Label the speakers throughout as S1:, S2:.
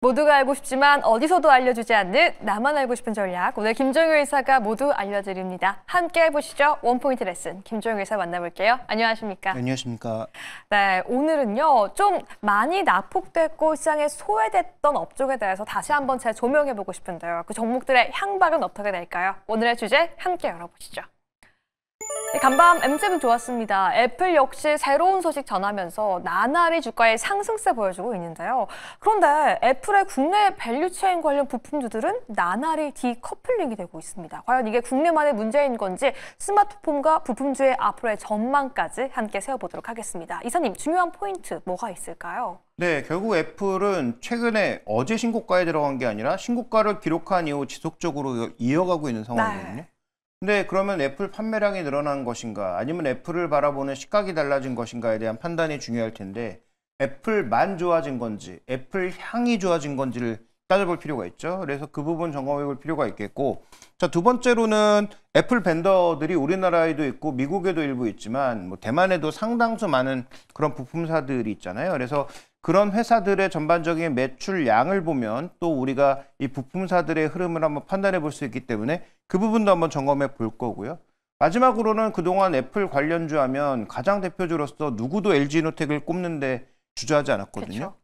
S1: 모두가 알고 싶지만 어디서도 알려주지 않는 나만 알고 싶은 전략. 오늘 김종일 의사가 모두 알려드립니다. 함께 해보시죠. 원포인트 레슨. 김종일 의사 만나볼게요. 안녕하십니까?
S2: 안녕하십니까?
S1: 네, 오늘은요. 좀 많이 낙폭됐고 시장에 소외됐던 업종에 대해서 다시 한번 재조명해보고 싶은데요. 그 종목들의 향방은 어떻게 될까요? 오늘의 주제 함께 열어보시죠. 네, 간밤 M7 좋았습니다. 애플 역시 새로운 소식 전하면서 나날이 주가의 상승세 보여주고 있는데요. 그런데 애플의 국내 밸류체인 관련 부품주들은 나날이 디커플링이 되고 있습니다. 과연 이게 국내만의 문제인 건지 스마트폰과 부품주의 앞으로의 전망까지 함께 세워보도록 하겠습니다. 이사님, 중요한 포인트 뭐가 있을까요?
S2: 네, 결국 애플은 최근에 어제 신고가에 들어간 게 아니라 신고가를 기록한 이후 지속적으로 이어가고 있는 상황이거든요. 네. 근데 네, 그러면 애플 판매량이 늘어난 것인가 아니면 애플을 바라보는 시각이 달라진 것인가에 대한 판단이 중요할 텐데 애플만 좋아진 건지 애플 향이 좋아진 건지를 따져볼 필요가 있죠. 그래서 그 부분 점검해 볼 필요가 있겠고 자두 번째로는 애플 벤더들이 우리나라에도 있고 미국에도 일부 있지만 뭐 대만에도 상당수 많은 그런 부품사들이 있잖아요. 그래서 그런 회사들의 전반적인 매출량을 보면 또 우리가 이 부품사들의 흐름을 한번 판단해 볼 수 있기 때문에 그 부분도 한번 점검해 볼 거고요. 마지막으로는 그동안 애플 관련주 하면 가장 대표주로서 누구도 LG노텍을 꼽는데 주저하지 않았거든요. 그쵸?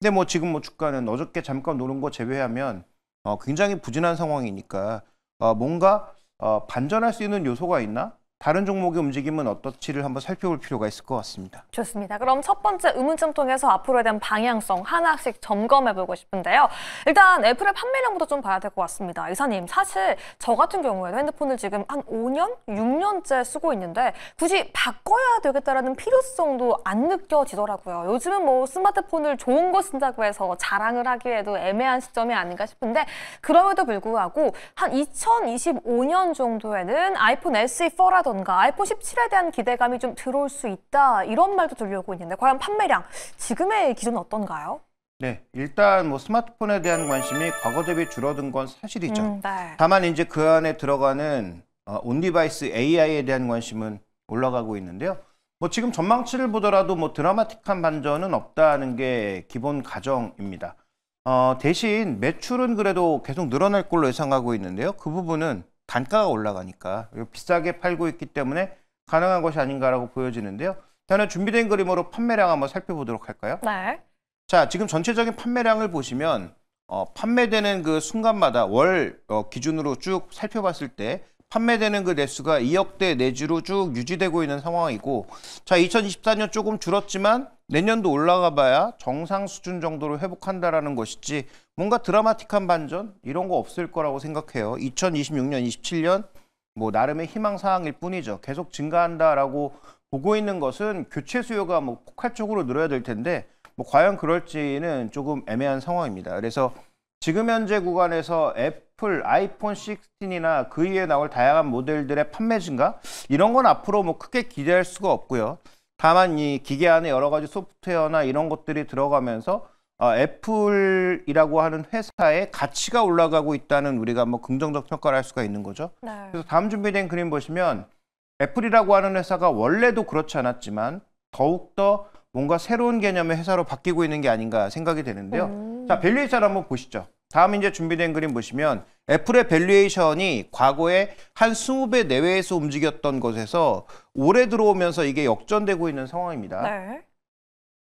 S2: 근데 뭐 지금 뭐 주가는 어저께 잠깐 노는 거 제외하면 어 굉장히 부진한 상황이니까 어 뭔가 어 반전할 수 있는 요소가 있나? 다른 종목의 움직임은 어떻지를 한번 살펴볼 필요가 있을 것 같습니다.
S1: 좋습니다. 그럼 첫 번째 의문점 통해서 앞으로에 대한 방향성 하나씩 점검해보고 싶은데요. 일단 애플의 판매량부터 좀 봐야 될 것 같습니다. 이사님, 사실 저 같은 경우에도 핸드폰을 지금 한 5년, 6년째 쓰고 있는데 굳이 바꿔야 되겠다라는 필요성도 안 느껴지더라고요. 요즘은 뭐 스마트폰을 좋은 거 쓴다고 해서 자랑을 하기에도 애매한 시점이 아닌가 싶은데 그럼에도 불구하고 한 2025년 정도에는 아이폰 SE 4라든지 판매라던가 아이폰 17에 대한 기대감이 좀 들어올 수 있다 이런 말도 들려오고 있는데 과연 판매량 지금의 기준은 어떤가요?
S2: 네, 일단 뭐 스마트폰에 대한 관심이 과거 대비 줄어든 건 사실이죠. 음, 네. 다만 이제 그 안에 들어가는 어, 온디바이스 AI에 대한 관심은 올라가고 있는데요. 뭐 지금 전망치를 보더라도 뭐 드라마틱한 반전은 없다는 게 기본 가정입니다. 어, 대신 매출은 그래도 계속 늘어날 걸로 예상하고 있는데요. 그 부분은 단가가 올라가니까 비싸게 팔고 있기 때문에 가능한 것이 아닌가라고 보여지는데요. 일단은 준비된 그림으로 판매량 한번 살펴보도록 할까요? 네. 자, 지금 전체적인 판매량을 보시면 어, 판매되는 그 순간마다 월 어, 기준으로 쭉 살펴봤을 때 판매되는 그 내수가 2억대 내주로 쭉 유지되고 있는 상황이고 자 2024년 조금 줄었지만 내년도 올라가 봐야 정상 수준 정도로 회복한다라는 것이지 뭔가 드라마틱한 반전 이런 거 없을 거라고 생각해요. 2026년, 27년 뭐 나름의 희망 사항일 뿐이죠. 계속 증가한다라고 보고 있는 것은 교체 수요가 뭐 폭발적으로 늘어야 될 텐데 뭐 과연 그럴지는 조금 애매한 상황입니다. 그래서 지금 현재 구간에서 애플 아이폰 16이나 그 이후에 나올 다양한 모델들의 판매 증가 이런 건 앞으로 뭐 크게 기대할 수가 없고요. 다만 이 기계 안에 여러 가지 소프트웨어나 이런 것들이 들어가면서 어, 애플이라고 하는 회사의 가치가 올라가고 있다는 우리가 뭐 긍정적 평가를 할 수가 있는 거죠. 네. 그래서 다음 준비된 그림 보시면 애플이라고 하는 회사가 원래도 그렇지 않았지만 더욱더 뭔가 새로운 개념의 회사로 바뀌고 있는 게 아닌가 생각이 되는데요. 음. 자, 밸류에이션 한번 보시죠. 다음 이제 준비된 그림 보시면 애플의 밸류에이션이 과거에 한 20배 내외에서 움직였던 것에서 올해 들어오면서 이게 역전되고 있는 상황입니다. 네.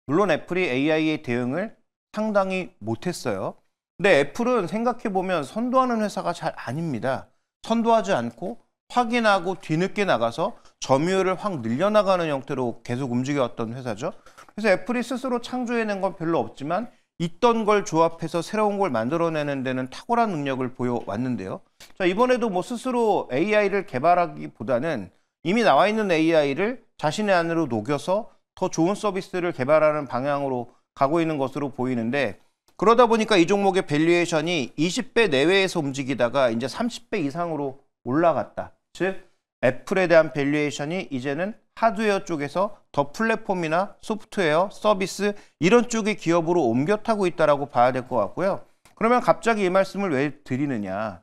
S2: 물론 애플이 AI의 대응을 상당히 못했어요. 근데 애플은 생각해보면 선도하는 회사가 잘 아닙니다. 선도하지 않고 확인하고 뒤늦게 나가서 점유율을 확 늘려나가는 형태로 계속 움직여왔던 회사죠. 그래서 애플이 스스로 창조해낸 건 별로 없지만 있던 걸 조합해서 새로운 걸 만들어내는 데는 탁월한 능력을 보여왔는데요. 자, 이번에도 뭐 스스로 AI를 개발하기보다는 이미 나와 있는 AI를 자신의 안으로 녹여서 더 좋은 서비스를 개발하는 방향으로 가고 있는 것으로 보이는데 그러다 보니까 이 종목의 밸류에이션이 20배 내외에서 움직이다가 이제 30배 이상으로 올라갔다. 즉 애플에 대한 밸류에이션이 이제는 하드웨어 쪽에서 더 플랫폼이나 소프트웨어, 서비스 이런 쪽의 기업으로 옮겨 타고 있다라고 봐야 될 것 같고요. 그러면 갑자기 이 말씀을 왜 드리느냐?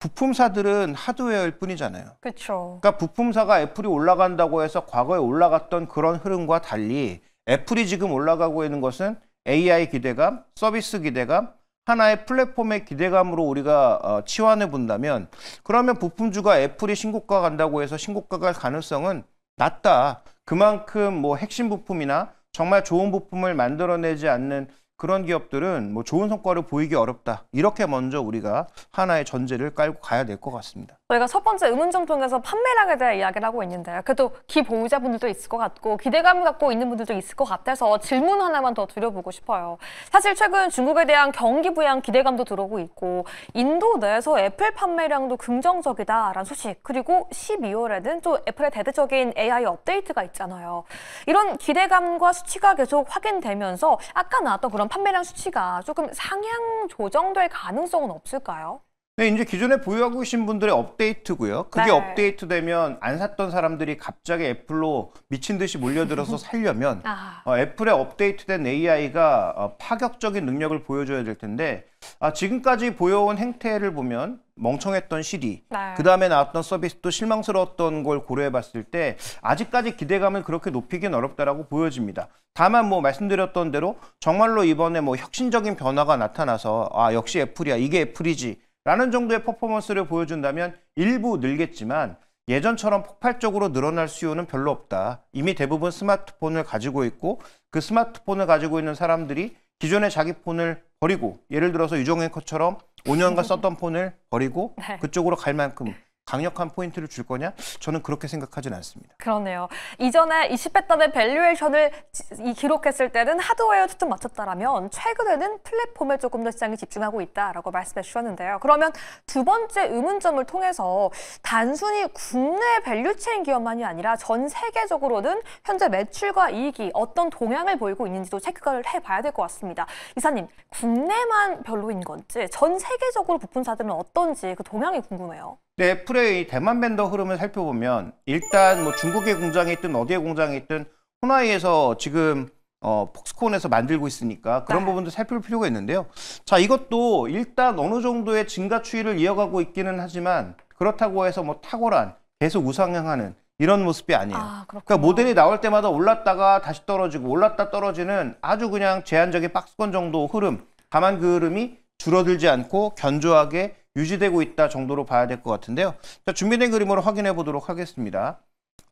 S2: 부품사들은 하드웨어일 뿐이잖아요. 그렇죠. 그러니까 부품사가 애플이 올라간다고 해서 과거에 올라갔던 그런 흐름과 달리 애플이 지금 올라가고 있는 것은 AI 기대감, 서비스 기대감, 하나의 플랫폼의 기대감으로 우리가 어, 치환해 본다면 그러면 부품주가 애플이 신고가 간다고 해서 신고가 갈 가능성은 낮다. 그만큼 뭐 핵심 부품이나 정말 좋은 부품을 만들어내지 않는 그런 기업들은 뭐 좋은 성과를 보이기 어렵다. 이렇게 먼저 우리가 하나의 전제를 깔고 가야 될 것 같습니다.
S1: 저희가 첫 번째 의문점 통해서 판매량에 대해 이야기를 하고 있는데요. 그래도 기보유자분들도 있을 것 같고 기대감 갖고 있는 분들도 있을 것 같아서 질문 하나만 더 드려보고 싶어요. 사실 최근 중국에 대한 경기 부양 기대감도 들어오고 있고 인도 내에서 애플 판매량도 긍정적이다라는 소식 그리고 12월에는 또 애플의 대대적인 AI 업데이트가 있잖아요. 이런 기대감과 수치가 계속 확인되면서 아까 나왔던 그런 판매량 수치가 조금 상향 조정될 가능성은 없을까요?
S2: 네, 이제 기존에 보유하고 계신 분들의 업데이트고요. 그게 네. 업데이트되면 안 샀던 사람들이 갑자기 애플로 미친 듯이 몰려들어서 살려면 아. 어, 애플의 업데이트된 AI가 어, 파격적인 능력을 보여줘야 될 텐데 아, 지금까지 보여온 행태를 보면 멍청했던 시리, 네. 그 다음에 나왔던 서비스도 실망스러웠던 걸 고려해봤을 때 아직까지 기대감을 그렇게 높이긴 어렵다라고 보여집니다. 다만 뭐 말씀드렸던 대로 정말로 이번에 뭐 혁신적인 변화가 나타나서 아 역시 애플이야 이게 애플이지 라는 정도의 퍼포먼스를 보여준다면 일부 늘겠지만 예전처럼 폭발적으로 늘어날 수요는 별로 없다. 이미 대부분 스마트폰을 가지고 있고 그 스마트폰을 가지고 있는 사람들이 기존의 자기 폰을 버리고 예를 들어서 유종의것처럼 5년간 썼던 폰을 버리고 네. 그쪽으로 갈 만큼 강력한 포인트를 줄 거냐? 저는 그렇게 생각하진 않습니다.
S1: 그러네요. 이전에 20배 단의 밸류에이션을 지, 기록했을 때는 하드웨어 초점 맞췄다라면 최근에는 플랫폼에 조금 더 시장이 집중하고 있다라고 말씀해 주셨는데요. 그러면 두 번째 의문점을 통해서 단순히 국내 밸류체인 기업만이 아니라 전 세계적으로는 현재 매출과 이익이 어떤 동향을 보이고 있는지도 체크를 해봐야 될 것 같습니다. 이사님, 국내만 별로인 건지 전 세계적으로 부품사들은 어떤지 그 동향이 궁금해요.
S2: 네, 프레이 대만 밴더 흐름을 살펴보면 일단 뭐 중국의 공장에 있든 어디의 공장에 있든 호나이에서 지금 어, 폭스콘에서 만들고 있으니까 그런 네. 부분도 살펴볼 필요가 있는데요. 자, 이것도 일단 어느 정도의 증가 추이를 이어가고 있기는 하지만 그렇다고 해서 뭐 탁월한 계속 우상향하는 이런 모습이 아니에요. 아, 그러니까 모델이 나올 때마다 올랐다가 다시 떨어지고 올랐다 떨어지는 아주 그냥 제한적인 박스권 정도 흐름. 다만 그 흐름이 줄어들지 않고 견조하게 유지되고 있다 정도로 봐야 될 것 같은데요. 자, 준비된 그림으로 확인해 보도록 하겠습니다.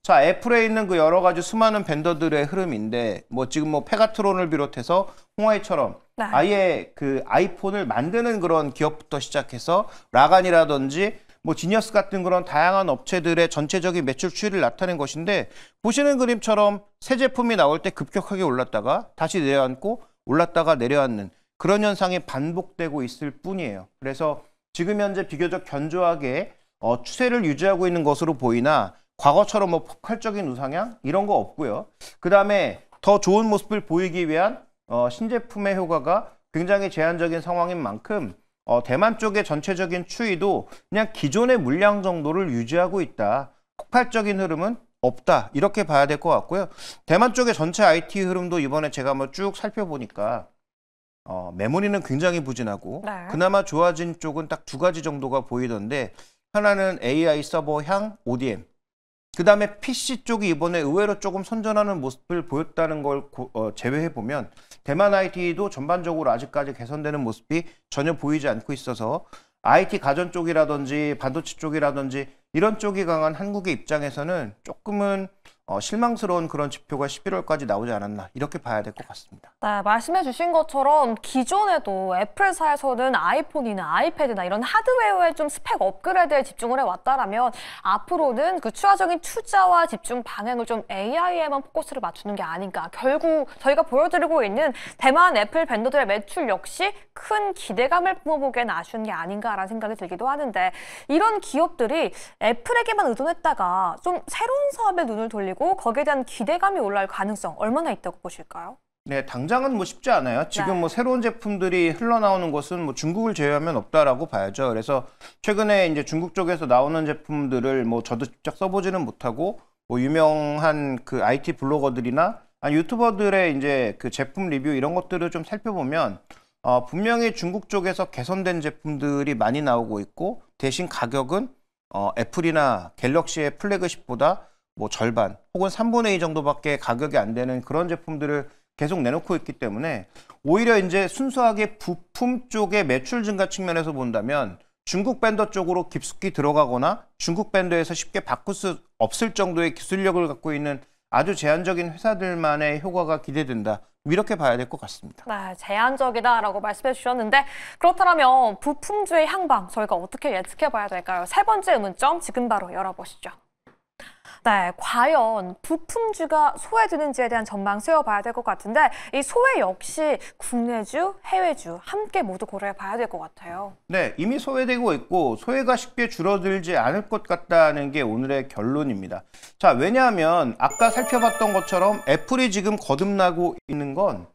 S2: 자, 애플에 있는 그 여러 가지 수많은 벤더들의 흐름인데 뭐 지금 뭐 페가트론을 비롯해서 홍화이처럼 네. 아예 그 아이폰을 만드는 그런 기업부터 시작해서 라간이라든지 뭐 지니어스 같은 그런 다양한 업체들의 전체적인 매출 추이를 나타낸 것인데 보시는 그림처럼 새 제품이 나올 때 급격하게 올랐다가 다시 내려앉고 올랐다가 내려앉는 그런 현상이 반복되고 있을 뿐이에요. 그래서 지금 현재 비교적 견조하게 어, 추세를 유지하고 있는 것으로 보이나 과거처럼 뭐 폭발적인 우상향 이런 거 없고요. 그 다음에 더 좋은 모습을 보이기 위한 어, 신제품의 효과가 굉장히 제한적인 상황인 만큼 어, 대만 쪽의 전체적인 추이도 그냥 기존의 물량 정도를 유지하고 있다. 폭발적인 흐름은 없다. 이렇게 봐야 될 것 같고요. 대만 쪽의 전체 IT 흐름도 이번에 제가 한번 쭉 살펴보니까 어, 메모리는 굉장히 부진하고 네. 그나마 좋아진 쪽은 딱 두 가지 정도가 보이던데 하나는 AI 서버 향 ODM 그 다음에 PC 쪽이 이번에 의외로 조금 선전하는 모습을 보였다는 걸 고, 어, 제외해보면 대만 IT도 전반적으로 아직까지 개선되는 모습이 전혀 보이지 않고 있어서 IT 가전 쪽이라든지 반도체 쪽이라든지 이런 쪽이 강한 한국의 입장에서는 조금은 어, 실망스러운 그런 지표가 11월까지 나오지 않았나 이렇게 봐야 될 것 같습니다.
S1: 네, 말씀해 주신 것처럼 기존에도 애플사에서는 아이폰이나 아이패드나 이런 하드웨어의 좀 스펙 업그레이드에 집중을 해왔다라면 앞으로는 그 추가적인 투자와 집중 방향을 좀 AI에만 포커스를 맞추는 게 아닌가 결국 저희가 보여드리고 있는 대만 애플 벤더들의 매출 역시 큰 기대감을 품어보기엔 아쉬운 게 아닌가라는 생각이 들기도 하는데 이런 기업들이 애플에게만 의존했다가 좀 새로운 사업에 눈을 돌리고 되고 거기에 대한 기대감이 올라올 가능성 얼마나 있다고 보실까요?
S2: 네, 당장은 뭐 쉽지 않아요. 지금 네. 뭐 새로운 제품들이 흘러나오는 것은 뭐 중국을 제외하면 없다라고 봐야죠. 그래서 최근에 이제 중국 쪽에서 나오는 제품들을 뭐 저도 직접 써보지는 못하고 뭐 유명한 그 IT 블로거들이나 아니 유튜버들의 이제 그 제품 리뷰 이런 것들을 좀 살펴보면 어, 분명히 중국 쪽에서 개선된 제품들이 많이 나오고 있고 대신 가격은 어, 애플이나 갤럭시의 플래그십보다 뭐 절반 혹은 3분의 2 정도밖에 가격이 안 되는 그런 제품들을 계속 내놓고 있기 때문에 오히려 이제 순수하게 부품 쪽의 매출 증가 측면에서 본다면 중국 밴더 쪽으로 깊숙이 들어가거나 중국 밴더에서 쉽게 바꿀 수 없을 정도의 기술력을 갖고 있는 아주 제한적인 회사들만의 효과가 기대된다. 뭐 이렇게 봐야 될 것 같습니다.
S1: 네, 제한적이다라고 말씀해 주셨는데 그렇다면 부품주의 향방 저희가 어떻게 예측해 봐야 될까요? 세 번째 의문점 지금 바로 열어보시죠. 네, 과연 부품주가 소외되는지에 대한 전망 세워봐야 될 것 같은데 이 소외 역시 국내주, 해외주 함께 모두 고려해봐야 될 것 같아요.
S2: 네, 이미 소외되고 있고 소외가 쉽게 줄어들지 않을 것 같다는 게 오늘의 결론입니다. 자, 왜냐하면 아까 살펴봤던 것처럼 애플이 지금 거듭나고 있는 건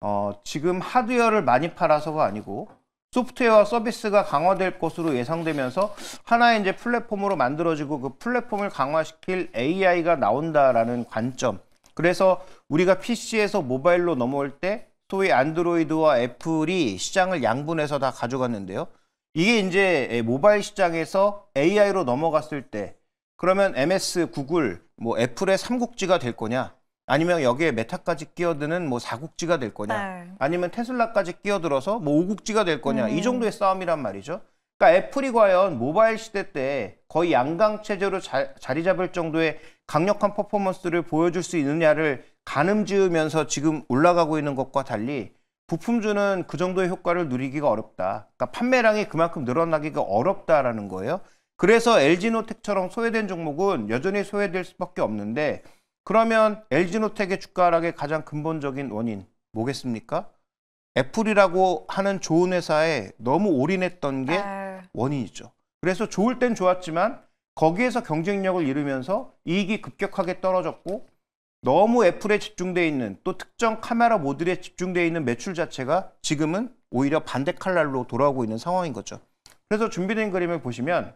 S2: 어, 지금 하드웨어를 많이 팔아서가 아니고 소프트웨어와 서비스가 강화될 것으로 예상되면서 하나의 이제 플랫폼으로 만들어지고 그 플랫폼을 강화시킬 AI가 나온다라는 관점. 그래서 우리가 PC에서 모바일로 넘어올 때 소위 안드로이드와 애플이 시장을 양분해서 다 가져갔는데요. 이게 이제 모바일 시장에서 AI로 넘어갔을 때 그러면 MS, 구글, 뭐 애플의 삼국지가 될 거냐? 아니면 여기에 메타까지 끼어드는 뭐 4국지가 될 거냐 네. 아니면 테슬라까지 끼어들어서 뭐 5국지가 될 거냐 음. 이 정도의 싸움이란 말이죠. 그러니까 애플이 과연 모바일 시대 때 거의 양강 체제로 자, 자리 잡을 정도의 강력한 퍼포먼스를 보여줄 수 있느냐를 가늠지으면서 지금 올라가고 있는 것과 달리 부품주는 그 정도의 효과를 누리기가 어렵다. 그러니까 판매량이 그만큼 늘어나기가 어렵다라는 거예요. 그래서 LG노텍처럼 소외된 종목은 여전히 소외될 수밖에 없는데 그러면 LG노텍의 주가 하락의 가장 근본적인 원인 뭐겠습니까? 애플이라고 하는 좋은 회사에 너무 올인했던 게 아. 원인이죠. 그래서 좋을 땐 좋았지만 거기에서 경쟁력을 잃으면서 이익이 급격하게 떨어졌고 너무 애플에 집중돼 있는 또 특정 카메라 모듈에 집중돼 있는 매출 자체가 지금은 오히려 반대 칼날로 돌아오고 있는 상황인 거죠. 그래서 준비된 그림을 보시면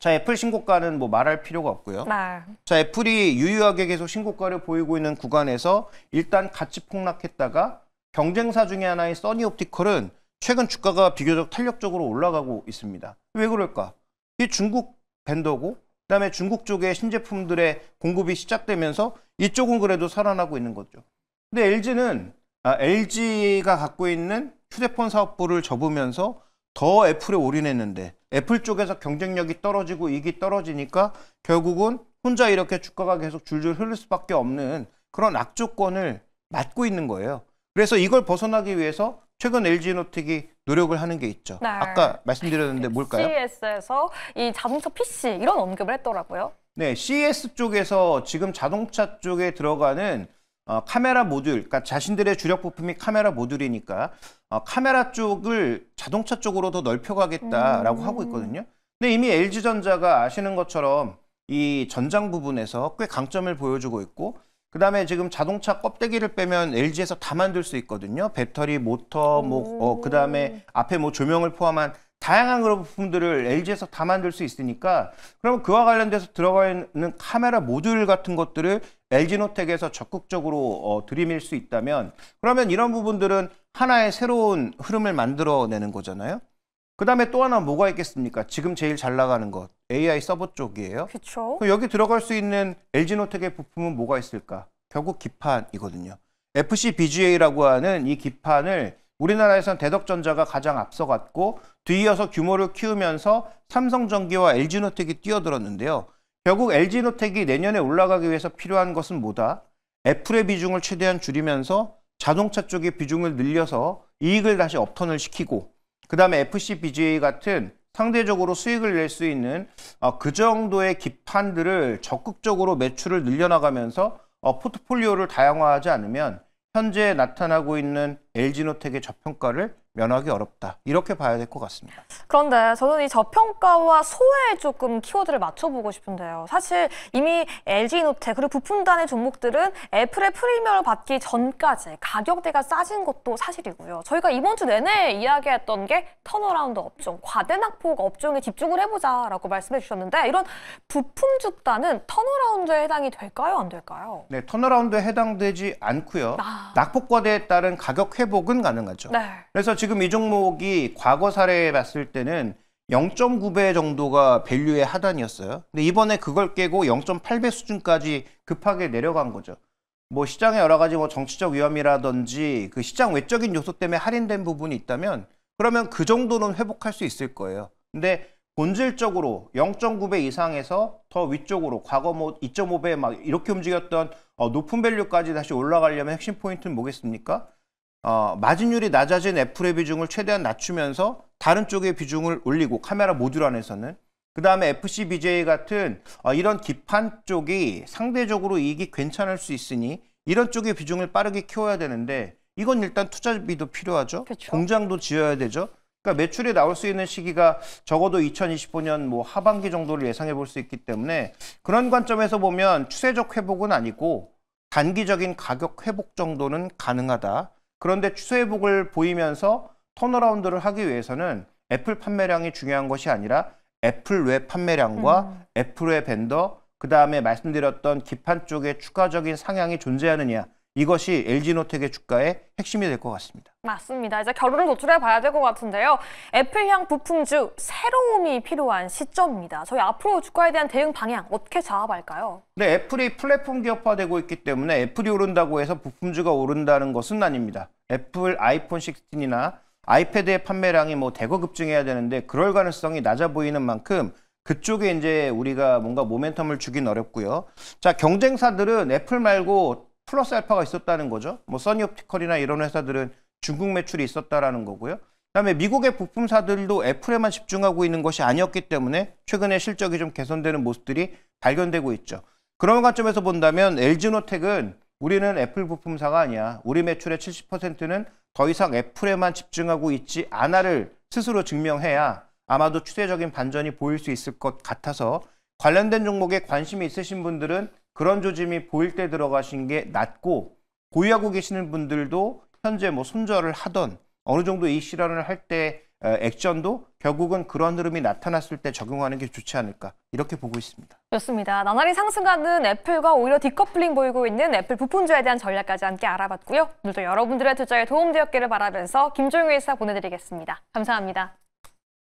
S2: 자 애플 신고가는 뭐 말할 필요가 없고요. 네. 아. 자 애플이 유유하게 계속 신고가를 보이고 있는 구간에서 일단 같이 폭락했다가 경쟁사 중에 하나인 써니 옵티컬은 최근 주가가 비교적 탄력적으로 올라가고 있습니다. 왜 그럴까? 이 중국 밴더고 그다음에 중국 쪽의 신제품들의 공급이 시작되면서 이쪽은 그래도 살아나고 있는 거죠. 근데 LG는 아, LG가 갖고 있는 휴대폰 사업부를 접으면서 더 애플에 올인했는데 애플 쪽에서 경쟁력이 떨어지고 이익이 떨어지니까 결국은 혼자 이렇게 주가가 계속 줄줄 흐를 수밖에 없는 그런 악조건을 맞고 있는 거예요. 그래서 이걸 벗어나기 위해서 최근 LG노틱이 노력을 하는 게 있죠. 네. 아까 말씀드렸는데 뭘까요?
S1: CES에서 이 자동차 PC 이런 언급을 했더라고요.
S2: 네, CES 쪽에서 지금 자동차 쪽에 들어가는 어, 카메라 모듈, 그러니까 자신들의 주력 부품이 카메라 모듈이니까 어, 카메라 쪽을 자동차 쪽으로 더 넓혀가겠다라고 음. 하고 있거든요. 근데 이미 LG전자가 아시는 것처럼 이 전장 부분에서 꽤 강점을 보여주고 있고 그 다음에 지금 자동차 껍데기를 빼면 LG에서 다 만들 수 있거든요. 배터리, 모터, 뭐, 어, 음. 그 다음에 앞에 뭐 조명을 포함한 다양한 그런 부품들을 LG에서 다 만들 수 있으니까 그러면 그와 관련돼서 들어가 있는 카메라 모듈 같은 것들을 LG노텍에서 적극적으로 어, 들이밀 수 있다면 그러면 이런 부분들은 하나의 새로운 흐름을 만들어내는 거잖아요. 그 다음에 또 하나 뭐가 있겠습니까? 지금 제일 잘 나가는 것 AI 서버 쪽이에요. 그렇죠. 여기 들어갈 수 있는 LG노텍의 부품은 뭐가 있을까? 결국 기판이거든요. FCBGA라고 하는 이 기판을 우리나라에선 대덕전자가 가장 앞서갔고 뒤이어서 규모를 키우면서 삼성전기와 LG노텍이 뛰어들었는데요. 결국 LG노텍이 내년에 올라가기 위해서 필요한 것은 뭐다? 애플의 비중을 최대한 줄이면서 자동차 쪽의 비중을 늘려서 이익을 다시 업턴을 시키고 그 다음에 FC BGA 같은 상대적으로 수익을 낼 수 있는 어, 그 정도의 기판들을 적극적으로 매출을 늘려나가면서 어, 포트폴리오를 다양화하지 않으면 현재 나타나고 있는 LG노텍의 저평가를 면하기 어렵다. 이렇게 봐야 될 것 같습니다.
S1: 그런데 저는 이 저평가와 소외에 조금 키워드를 맞춰보고 싶은데요. 사실 이미 l g 노트 그리고 부품단의 종목들은 애플의 프리미엄을 받기 전까지 가격대가 싸진 것도 사실이고요. 저희가 이번 주 내내 이야기했던 게 턴어라운드 업종, 과대낙폭 업종에 집중을 해보자라고 말씀해 주셨는데 이런 부품 집단은 턴어라운드에 해당이 될까요? 안 될까요?
S2: 네, 턴어라운드에 해당되지 않고요. 아... 낙폭과대에 따른 가격 회복은 가능하죠. 네. 그래서 지금 이 종목이 과거 사례 봤을 때는 0.9배 정도가 밸류의 하단이었어요. 근데 이번에 그걸 깨고 0.8배 수준까지 급하게 내려간 거죠. 뭐 시장의 여러 가지 뭐 정치적 위험이라든지 그 시장 외적인 요소 때문에 할인된 부분이 있다면 그러면 그 정도는 회복할 수 있을 거예요. 근데 본질적으로 0.9배 이상에서 더 위쪽으로 과거 뭐 2.5배 막 이렇게 움직였던 어, 높은 밸류까지 다시 올라가려면 핵심 포인트는 뭐겠습니까? 어, 마진율이 낮아진 애플의 비중을 최대한 낮추면서 다른 쪽의 비중을 올리고 카메라 모듈 안에서는 그 다음에 FCBJ 같은 어, 이런 기판 쪽이 상대적으로 이익이 괜찮을 수 있으니 이런 쪽의 비중을 빠르게 키워야 되는데 이건 일단 투자비도 필요하죠. 그쵸. 그렇죠. 공장도 지어야 되죠. 그러니까 매출이 나올 수 있는 시기가 적어도 2025년 뭐 하반기 정도를 예상해 볼 수 있기 때문에 그런 관점에서 보면 추세적 회복은 아니고 단기적인 가격 회복 정도는 가능하다. 그런데 추세회복을 보이면서 턴어라운드를 하기 위해서는 애플 판매량이 중요한 것이 아니라 애플 외 판매량과 음. 애플 외밴더그 다음에 말씀드렸던 기판 쪽에 추가적인 상향이 존재하느냐 이것이 LG노텍의 주가의 핵심이 될 것 같습니다.
S1: 맞습니다. 이제 결론을 도출해 봐야 될 것 같은데요. 애플향 부품주 새로움이 필요한 시점입니다. 저희 앞으로 주가에 대한 대응 방향 어떻게 잡아볼까요?
S2: 네, 애플이 플랫폼 기업화되고 있기 때문에 애플이 오른다고 해서 부품주가 오른다는 것은 아닙니다. 애플 아이폰 16이나 아이패드의 판매량이 뭐 대거 급증해야 되는데 그럴 가능성이 낮아 보이는 만큼 그쪽에 이제 우리가 뭔가 모멘텀을 주긴 어렵고요. 자, 경쟁사들은 애플 말고 플러스 알파가 있었다는 거죠. 뭐 써니옵티컬이나 이런 회사들은 중국 매출이 있었다라는 거고요. 그다음에 미국의 부품사들도 애플에만 집중하고 있는 것이 아니었기 때문에 최근에 실적이 좀 개선되는 모습들이 발견되고 있죠. 그런 관점에서 본다면 LG노텍은 우리는 애플 부품사가 아니야. 우리 매출의 70%는 더 이상 애플에만 집중하고 있지 않아를 스스로 증명해야 아마도 추세적인 반전이 보일 수 있을 것 같아서 관련된 종목에 관심이 있으신 분들은 그런 조짐이 보일 때 들어가신 게 낫고 보유하고 계시는 분들도 현재 뭐 손절을 하던 어느 정도 이 실현을 할 때 액션도 결국은 그런 흐름이 나타났을 때 적용하는 게 좋지 않을까 이렇게 보고 있습니다.
S1: 좋습니다. 나날이 상승하는 애플과 오히려 디커플링 보이고 있는 애플 부품주에 대한 전략까지 함께 알아봤고요. 오늘도 여러분들의 투자에 도움되었기를 바라면서 김종유 이사 보내드리겠습니다. 감사합니다.